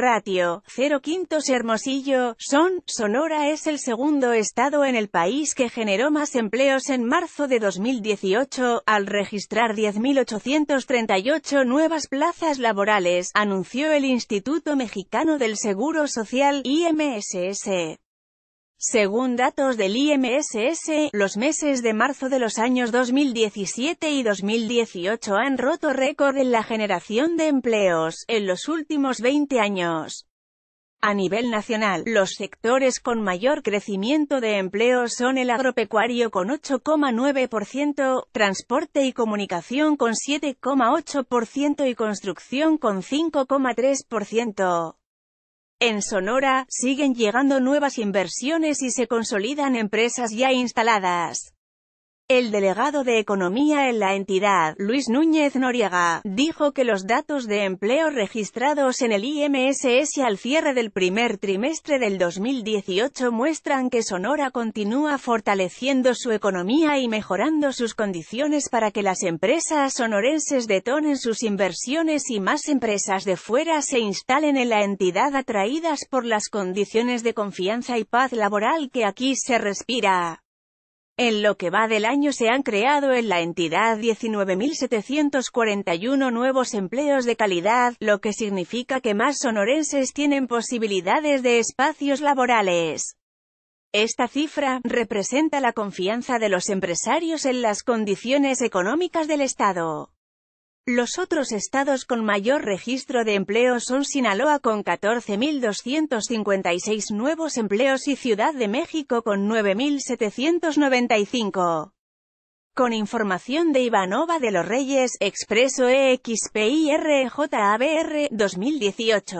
Ratio, 0 quintos Hermosillo, Son, Sonora es el segundo estado en el país que generó más empleos en marzo de 2018, al registrar 10.838 nuevas plazas laborales, anunció el Instituto Mexicano del Seguro Social, IMSS. Según datos del IMSS, los meses de marzo de los años 2017 y 2018 han roto récord en la generación de empleos, en los últimos 20 años. A nivel nacional, los sectores con mayor crecimiento de empleo son el agropecuario con 8,9%, transporte y comunicación con 7,8% y construcción con 5,3%. En Sonora, siguen llegando nuevas inversiones y se consolidan empresas ya instaladas. El delegado de Economía en la entidad, Luis Núñez Noriega, dijo que los datos de empleo registrados en el IMSS al cierre del primer trimestre del 2018 muestran que Sonora continúa fortaleciendo su economía y mejorando sus condiciones para que las empresas sonorenses detonen sus inversiones y más empresas de fuera se instalen en la entidad atraídas por las condiciones de confianza y paz laboral que aquí se respira. En lo que va del año se han creado en la entidad 19.741 nuevos empleos de calidad, lo que significa que más sonorenses tienen posibilidades de espacios laborales. Esta cifra, representa la confianza de los empresarios en las condiciones económicas del Estado. Los otros estados con mayor registro de empleo son Sinaloa con 14.256 nuevos empleos y Ciudad de México con 9.795. Con información de Ivanova de los Reyes, Expreso EXPIRJABR, 2018.